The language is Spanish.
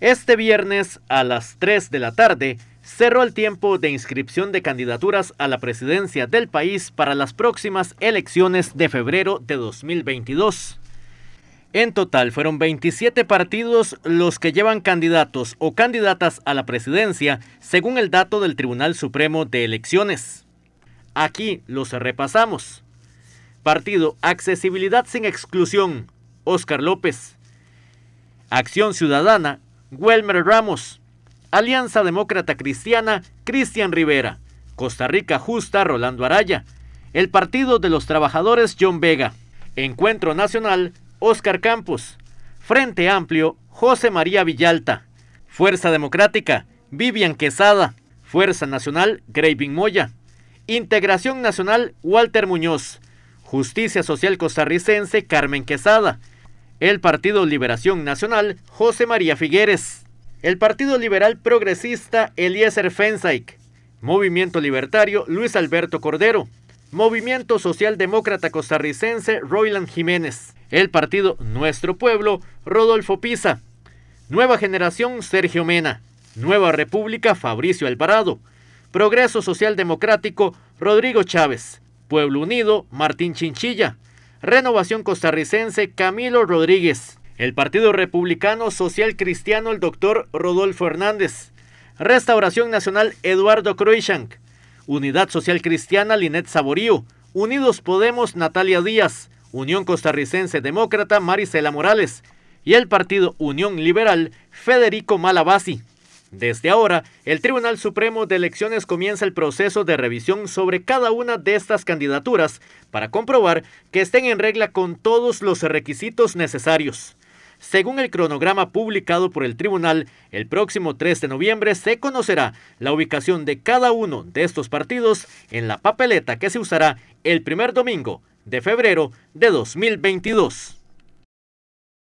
Este viernes a las 3 de la tarde cerró el tiempo de inscripción de candidaturas a la presidencia del país para las próximas elecciones de febrero de 2022. En total fueron 27 partidos los que llevan candidatos o candidatas a la presidencia, según el dato del Tribunal Supremo de Elecciones. Aquí los repasamos. Partido Accesibilidad sin Exclusión, Oscar López. Acción Ciudadana, Wilmer Ramos. Alianza Demócrata Cristiana, Cristian Rivera. Costa Rica Justa, Rolando Araya. El Partido de los Trabajadores, John Vega. Encuentro Nacional, Óscar Campos. Frente Amplio, José María Villalta. Fuerza Democrática, Vivian Quesada. Fuerza Nacional, Graving Moya. Integración Nacional, Walter Muñoz. Justicia Social Costarricense, Carmen Quesada el Partido Liberación Nacional, José María Figueres, el Partido Liberal Progresista, Eliezer Fensaik, Movimiento Libertario, Luis Alberto Cordero, Movimiento Socialdemócrata Costarricense, Royland Jiménez, el Partido Nuestro Pueblo, Rodolfo Pisa, Nueva Generación, Sergio Mena, Nueva República, Fabricio Alvarado, Progreso Social Democrático, Rodrigo Chávez, Pueblo Unido, Martín Chinchilla, Renovación Costarricense Camilo Rodríguez, el Partido Republicano Social Cristiano el doctor Rodolfo Hernández, Restauración Nacional Eduardo Kroishank. Unidad Social Cristiana Linet Saborío, Unidos Podemos Natalia Díaz, Unión Costarricense Demócrata Marisela Morales y el Partido Unión Liberal Federico Malabasi. Desde ahora, el Tribunal Supremo de Elecciones comienza el proceso de revisión sobre cada una de estas candidaturas para comprobar que estén en regla con todos los requisitos necesarios. Según el cronograma publicado por el tribunal, el próximo 3 de noviembre se conocerá la ubicación de cada uno de estos partidos en la papeleta que se usará el primer domingo de febrero de 2022.